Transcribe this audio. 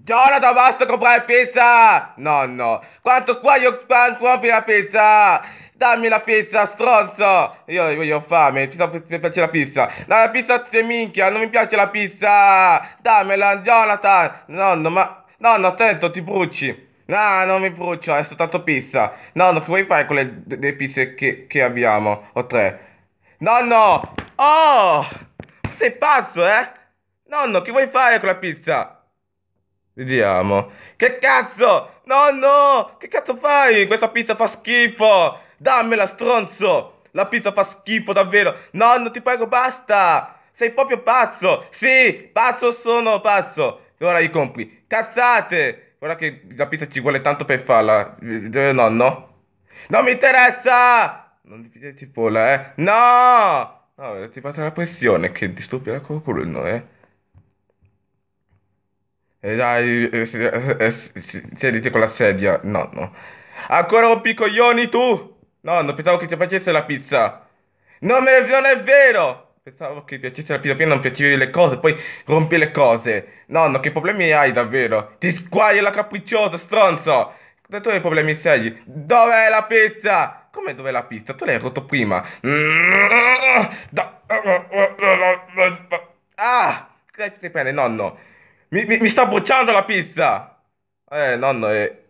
Jonathan, basta comprare pizza! Nonno, quanto squaglio quanto rompi la pizza! Dammi la pizza, stronzo! Io, io, ho fame, mi piace la pizza. No, la pizza è minchia, non mi piace la pizza! Dammela, Jonathan! Nonno, ma... Nonno, attento, ti bruci! No, non mi brucio, è soltanto pizza. Nonno, che vuoi fare con le, le pizze che, che abbiamo? O tre? Nonno! Oh! Sei pazzo, eh? Nonno, che vuoi fare con la pizza? Vediamo. Che cazzo? No, no! Che cazzo fai? Questa pizza fa schifo! Dammela, stronzo! La pizza fa schifo, davvero! Nonno, ti prego, basta! Sei proprio pazzo! Sì, pazzo sono, pazzo! Ora i compri. Cazzate! Guarda che la pizza ci vuole tanto per farla. Eh, eh, nonno? Non mi interessa! Non ti piglia cipolla, eh? No! No, ti faccio la pressione, che disturbi la coculino, eh? E eh, dai, eh, sediti eh, con la sedia, nonno. Ancora un piccoglioni tu? Nonno, pensavo che ti facesse la pizza. Non, me, non è vero! Pensavo che piacesse la pizza prima, non piacevi le cose, poi rompi le cose. Nonno, che problemi hai davvero? Ti squaglia la capricciosa, stronzo! Da tu hai problemi sei? Dov'è la pizza? Come dov'è la pizza? Tu l'hai rotto prima. Ah! Che ti prende, nonno? Mi, mi, mi sta bruciando la pizza! Eh, nonno, eh...